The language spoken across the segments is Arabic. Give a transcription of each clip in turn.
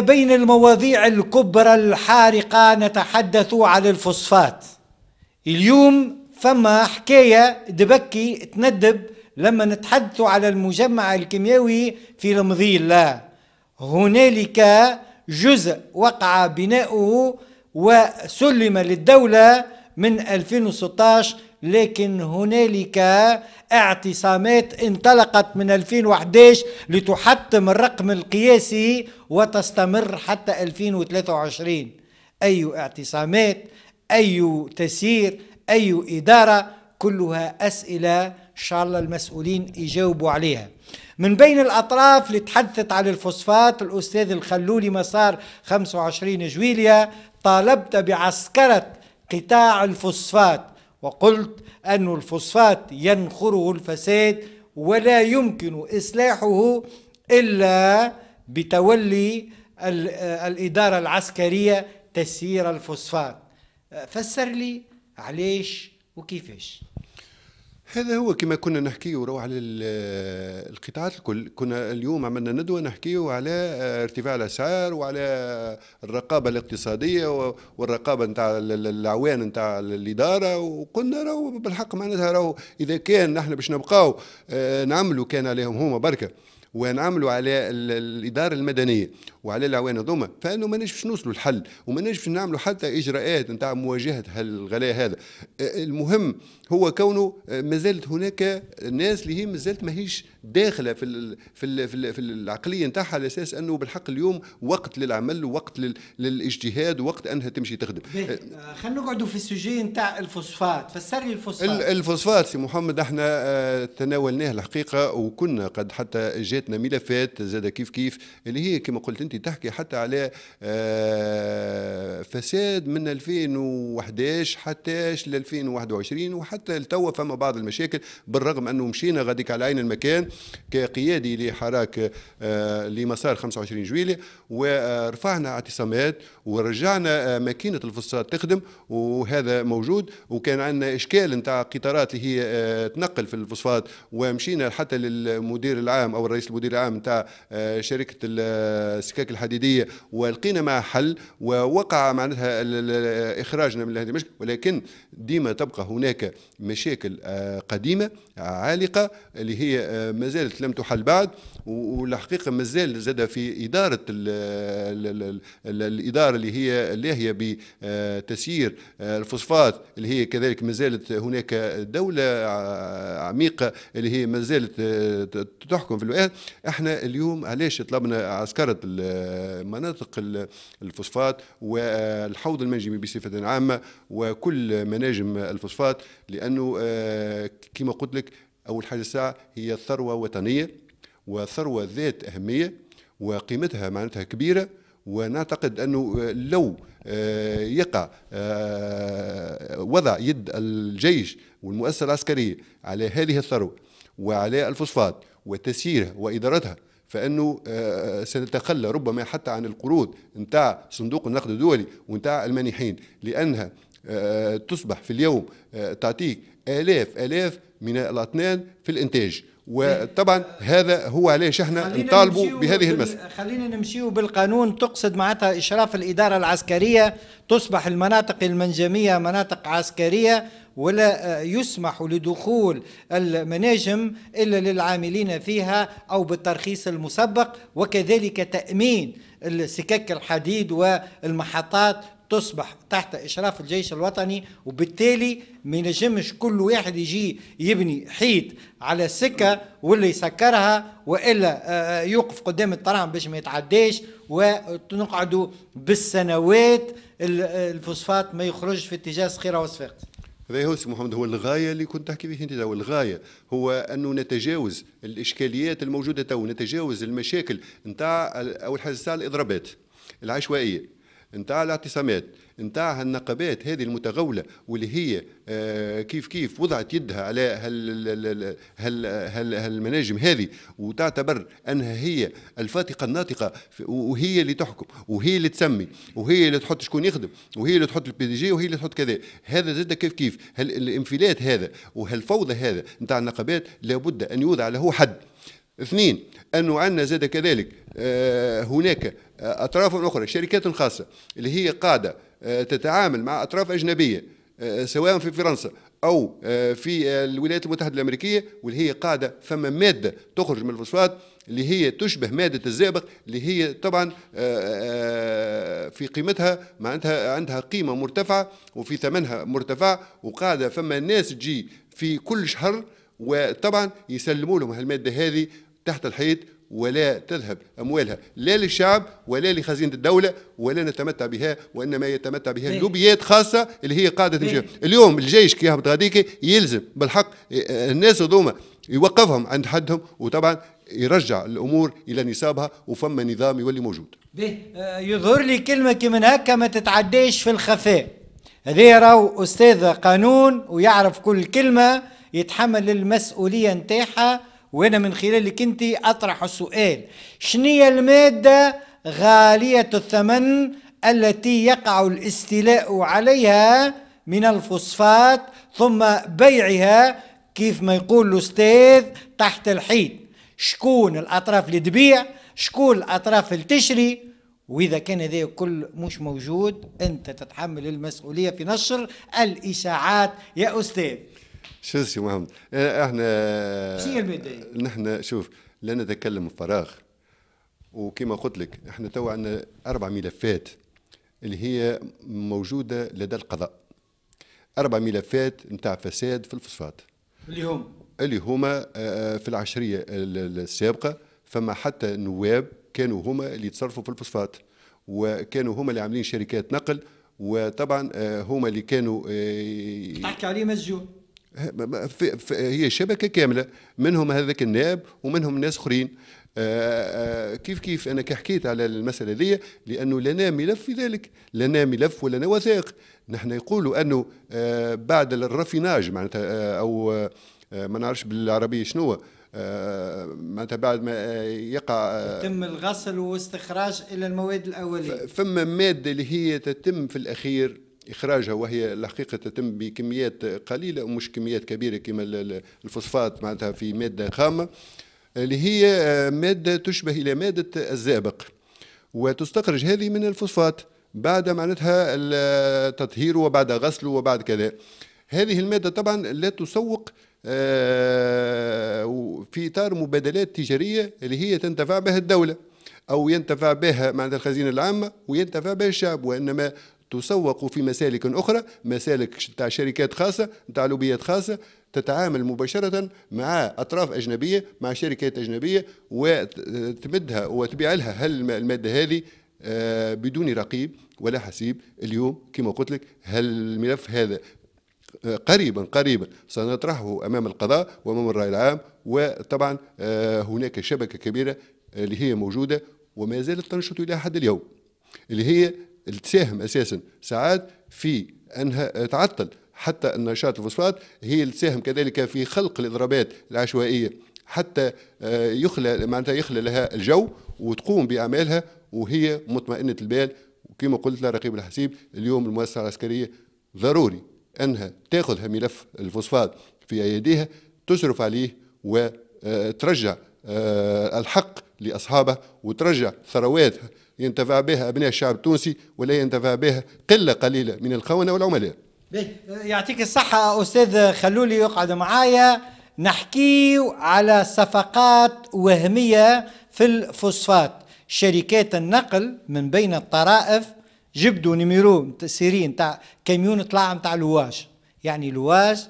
بين المواضيع الكبرى الحارقة نتحدث على الفوسفات اليوم فما حكاية دبكي تندب لما نتحدث على المجمع الكيميائي في رمضي الله هنالك جزء وقع بناؤه وسلم للدولة من 2016 لكن هنالك اعتصامات انطلقت من 2011 لتحطم الرقم القياسي وتستمر حتى 2023 أي اعتصامات أي تسيير أي إدارة كلها أسئلة إن شاء الله المسؤولين يجاوبوا عليها من بين الأطراف اللي تحدثت على الفوسفات الأستاذ الخلولي مسار 25 جويلية طالبت بعسكرة قطاع الفوسفات وقلت أن الفوسفات ينخره الفساد ولا يمكن إصلاحه إلا بتولي الإدارة العسكرية تسيير الفوسفات فسر لي علاش وكيفاش هذا هو كما كنا نحكيو رو على القطاعات الكل كنا اليوم عملنا ندوة نحكيو على ارتفاع الأسعار وعلى الرقابة الاقتصادية والرقابة نتاع العوان نتاع الإدارة وقلنا راهو بالحق معناتها راهو إذا كان نحن باش نبقاو آه، نعملوا كان عليهم هما بركة ونعملوا على الاداره المدنيه وعلى العوان هذوما فانه ما نجمش نوصلوا الحل وما نجمش نعملوا حتى اجراءات نتاع مواجهه الغلاء هذا المهم هو كونه مازالت هناك ناس اللي هي مازالت ماهيش داخله في في في, في العقليه نتاعها على اساس انه بالحق اليوم وقت للعمل ووقت للاجتهاد ووقت انها تمشي تخدم أه، آه، خلينا نقعدوا في السوجي نتاع الفوسفات فسر لي الفوسفات الفوسفات سي محمد احنا آه، تناولناه الحقيقه وكنا قد حتى جاتنا ملفات زاد كيف كيف اللي هي كما قلت انت تحكي حتى على فساد من 2011 حتى 2021 وحتى لتوا فما بعض المشاكل بالرغم انه مشينا غاديك على عين المكان كقيادي لحراك آه، لمسار 25 جويلية ورفعنا اعتصامات ورجعنا آه، ماكينة الفصات تخدم وهذا موجود وكان عندنا إشكال نتاع قطارات اللي هي آه، تنقل في الفصفات ومشينا حتى للمدير العام أو الرئيس المدير العام نتاع شركة السكاك الحديدية ولقينا مع حل ووقع معناتها إخراجنا من هذه المشكلة ولكن ديما تبقى هناك مشاكل قديمة عالقة اللي هي ما زالت لم تحل بعد والحقيقه ما زال زاد في اداره الـ الـ الـ الـ الاداره اللي هي لاهيه بتسيير الفوسفات اللي هي كذلك ما زالت هناك دوله عميقه اللي هي ما زالت تحكم في الوقت احنا اليوم علاش طلبنا عسكره مناطق الفوسفات والحوض المنجمي بصفه عامه وكل مناجم الفوسفات لانه كما قلت لك أول حاجة ساعة هي ثروة وطنية وثروة ذات أهمية وقيمتها معناتها كبيرة ونعتقد أنه لو آه، يقع آه، وضع يد الجيش والمؤسسة العسكرية على هذه الثروة وعلى الفوسفات وتسييرها وإدارتها فانه آه، سنتخلى ربما حتى عن القروض نتاع صندوق النقد الدولي ونتاع المانحين لانها آه، تصبح في اليوم آه، تعطيك آلاف آلاف من الأطنان في الإنتاج وطبعا هذا هو علاش احنا نطالبوا بهذه المسألة خلينا نمشيو بالقانون تقصد معناتها إشراف الإدارة العسكرية تصبح المناطق المنجمية مناطق عسكرية ولا آه، يسمح لدخول المناجم إلا للعاملين فيها أو بالترخيص المسبق وكذلك تأمين السكك الحديد والمحطات تصبح تحت إشراف الجيش الوطني وبالتالي ما ينجمش كل واحد يجي يبني حيط على سكة ولا يسكرها وإلا آه، آه، يوقف قدام الطرام باش ما يتعداش ونقعدوا بالسنوات الفوسفات ما يخرج في اتجاه صخيرة وصفاقس هذا هو سي محمد هو الغايه اللي كنت تحكي به انت هو الغايه هو انه نتجاوز الاشكاليات الموجوده تو نتجاوز المشاكل نتاع اول حاجه نتاع الاضرابات العشوائيه نتاع الاعتصامات نتاع النقابات هذه المتغولة واللي هي آه، كيف كيف وضعت يدها على هال هالمناجم هذه وتعتبر أنها هي الفاتقة الناطقة وهي اللي تحكم وهي اللي تسمي وهي اللي تحط شكون يخدم وهي اللي تحط البي دي جي وهي اللي تحط كذا هذا زاد كيف كيف الانفلات هذا وهالفوضى هذا نتاع النقابات لابد أن يوضع له حد اثنين أنه عندنا زاد كذلك آه، هناك آه، أطراف أخرى شركات خاصة اللي هي قاعدة آه، تتعامل مع أطراف أجنبية آه، سواء في فرنسا او في الولايات المتحده الامريكيه واللي هي قاعده فما ماده تخرج من الفوسفات اللي هي تشبه ماده الزئبق اللي هي طبعا في قيمتها معناتها عندها قيمه مرتفعه وفي ثمنها مرتفع وقاعده فما ناس تجي في كل شهر وطبعا يسلموا لهم هالماده هذه تحت الحيط ولا تذهب أموالها لا للشعب ولا لخزينة الدولة ولا نتمتع بها وإنما يتمتع بها لوبيات خاصة اللي هي قاعدة الجيش اليوم الجيش كي يهبط غاديك يلزم بالحق آه، آه، الناس هذوما يوقفهم عند حدهم وطبعا يرجع الامور الى نصابها وفما نظام يولي موجود. به آه، يظهر لي كلمه كمن هكا ما تتعداش في الخفاء. هذا راهو استاذ قانون ويعرف كل كلمه يتحمل المسؤوليه نتاعها وانا من خلالك انت اطرح السؤال شنية المادة غالية الثمن التي يقع الاستيلاء عليها من الفوسفات ثم بيعها كيف ما يقول الاستاذ تحت الحيط شكون الاطراف اللي تبيع شكون الاطراف اللي تشري واذا كان هذا كل مش موجود انت تتحمل المسؤوليه في نشر الاشاعات يا استاذ شو سي محمد آه، احنا شنو هي الماده؟ نحن شوف لا نتكلم فراغ وكما قلت لك احنا تو عندنا اربع ملفات اللي هي موجوده لدى القضاء اربع ملفات نتاع فساد في الفوسفات اللي هم اللي هما آه، آه، في العشريه السابقه فما حتى نواب كانوا هما اللي يتصرفوا في الفوسفات وكانوا هما اللي عاملين شركات نقل وطبعا هما اللي كانوا تحكي عليه مسجون هي شبكه كامله منهم هذاك النائب ومنهم ناس اخرين آه، آه، كيف كيف انا حكيت على المساله ذي لانه لنا ملف في ذلك لنا ملف ولنا وثائق نحن يقولوا انه آه، بعد الرفيناج معناتها او ما نعرفش بالعربيه شنو معناتها بعد ما يقع تم الغسل واستخراج الى المواد الاوليه فما ماده اللي هي تتم في الاخير إخراجها وهي الحقيقة تتم بكميات قليلة ومش كميات كبيرة كما الفوسفات معناتها في مادة خامة اللي هي مادة تشبه إلى مادة الزئبق وتستخرج هذه من الفوسفات بعد معناتها التطهير وبعد غسله وبعد كذا هذه المادة طبعا لا تسوق آه، في إطار مبادلات تجارية اللي هي تنتفع بها الدولة أو ينتفع بها معناتها الخزينة العامة وينتفع بها الشعب وإنما تسوق في مسالك أخرى مسالك تاع شركات خاصة تاع لوبيات خاصة تتعامل مباشرة مع أطراف أجنبية مع شركات أجنبية وتمدها وتبيع لها المادة هذه آه، بدون رقيب ولا حسيب اليوم كما قلت لك هل الملف هذا آه، قريبا قريبا سنطرحه امام القضاء وامام الراي العام وطبعا آه، هناك شبكه كبيره اللي هي موجوده وما زالت تنشط الى حد اليوم اللي هي اللي تساهم اساسا ساعات في انها تعطل حتى النشاط الفوسفات هي اللي تساهم كذلك في خلق الاضرابات العشوائيه حتى آه، يخلى معناتها يخلى لها الجو وتقوم باعمالها وهي مطمئنه البال وكما قلت رقيب الحسيب اليوم المؤسسه العسكريه ضروري انها تاخذها ملف الفوسفات في ايديها تصرف عليه وترجع آه، آه، الحق لأصحابه وترجع ثروات ينتفع بها أبناء الشعب التونسي ولا ينتفع بها قلة قليلة من الخونة والعملاء يعطيك الصحة أستاذ خلولي يقعد معايا نحكي على صفقات وهمية في الفوسفات شركات النقل من بين الطرائف جبدوا نميرو سيرين تاع كاميون طلع تاع لواج يعني لواج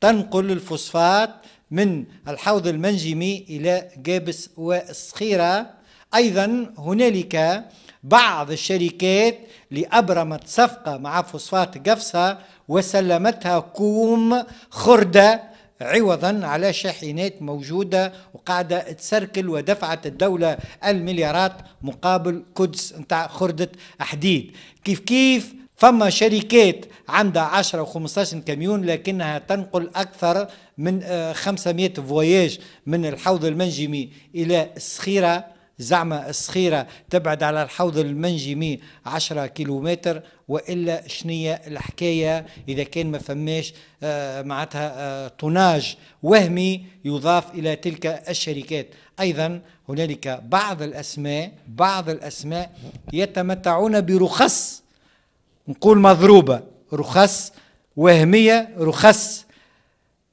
تنقل الفوسفات من الحوض المنجمي إلى جابس والصخيرة أيضا هنالك بعض الشركات لأبرمت صفقة مع فوسفات قفصه وسلمتها كوم خردة عوضا على شاحنات موجودة وقاعدة تسركل ودفعت الدولة المليارات مقابل قدس نتاع خردة حديد كيف كيف فما شركات عندها 10 و15 كاميون لكنها تنقل أكثر من 500 آه، فواياج من الحوض المنجمي إلى الصخيرة زعما الصخيرة تبعد على الحوض المنجمي 10 كيلومتر وإلا شنية الحكاية إذا كان ما فماش آه، معناتها آه، طناج وهمي يضاف إلى تلك الشركات أيضا هنالك بعض الأسماء بعض الأسماء يتمتعون برخص نقول مضروبة رخص وهمية رخص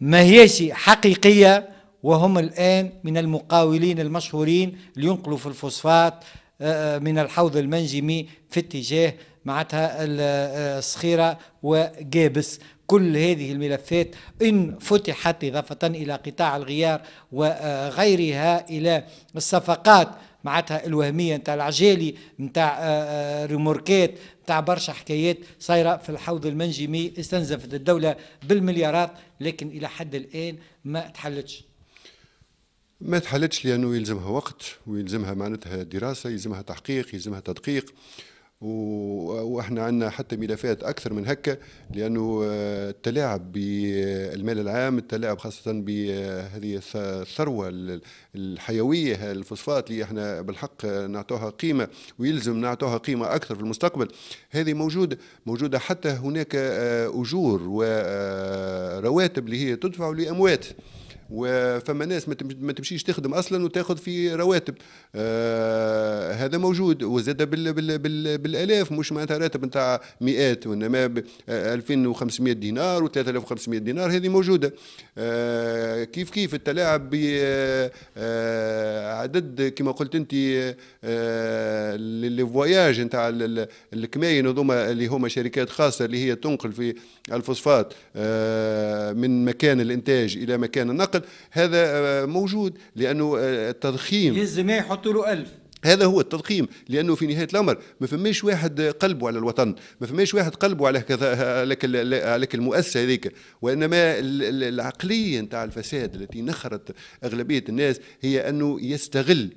ما هيش حقيقية وهم الآن من المقاولين المشهورين اللي ينقلوا في الفوسفات آه، آه، من الحوض المنجمي في اتجاه معناتها الصخيرة آه، وجابس كل هذه الملفات إن فتحت إضافة إلى قطاع الغيار وغيرها إلى الصفقات معناتها الوهميه نتاع العجالي نتاع آه، آه، ريموركات نتاع برشا حكايات صايره في الحوض المنجمي استنزفت الدوله بالمليارات لكن الى حد الان ما تحلتش ما تحلتش لانه يلزمها وقت ويلزمها معناتها دراسه يلزمها تحقيق يلزمها تدقيق واحنا عندنا حتى ملفات اكثر من هكا لانه آه، التلاعب بالمال العام التلاعب خاصه بهذه الثروه الحيويه الفوسفات اللي احنا بالحق نعطوها قيمه ويلزم نعطوها قيمه اكثر في المستقبل هذه موجوده موجوده حتى هناك آه، اجور ورواتب آه، اللي هي تدفع لاموات وفما ناس ما تمشيش تخدم اصلا وتاخذ في رواتب آه هذا موجود وزاد بال بال بال بالالاف مش معناتها راتب نتاع مئات وانما 2500 آه، دينار و3500 دينار هذه موجوده آه كيف كيف التلاعب ب آه عدد كما قلت انت آه لي فواياج نتاع الكماين هذوما اللي هما شركات خاصه اللي هي تنقل في الفوسفات آه من مكان الانتاج الى مكان النقل مثلا هذا آه، موجود لانه آه، التضخيم يلزم يحطوا له 1000 هذا هو التضخيم لانه في نهايه الامر ما فماش واحد قلبه على الوطن ما فماش واحد قلبه على كذا على المؤسسه هذيك وانما العقليه نتاع الفساد التي نخرت اغلبيه الناس هي انه يستغل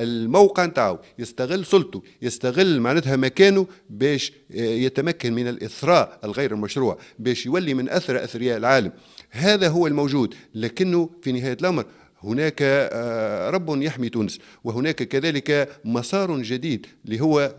الموقع نتاعو يستغل سلطته يستغل معناتها مكانه باش آه، يتمكن من الاثراء الغير المشروع باش يولي من اثرى اثرياء العالم هذا هو الموجود لكنه في نهايه الامر هناك آه، رب يحمي تونس وهناك كذلك مسار جديد اللي هو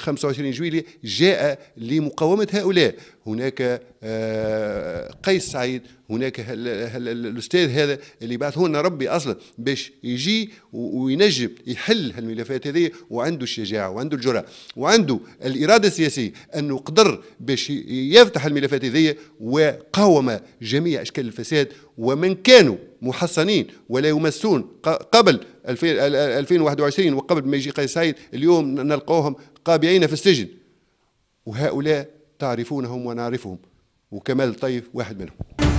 25 آه، جويلية جاء لمقاومة هؤلاء هناك آه، قيس سعيد هناك الاستاذ هذا اللي بعثه لنا ربي اصلا باش يجي وينجم يحل هالملفات هذه وعنده الشجاعه وعنده الجرأه وعنده الاراده السياسيه انه قدر باش يفتح الملفات هذه وقاوم جميع اشكال الفساد ومن كانوا محصنين ولا يمسون قبل 2021 وقبل ما يجي قيس سعيد اليوم نلقاهم قابعين في السجن وهؤلاء تعرفونهم ونعرفهم وكمال طيب واحد منهم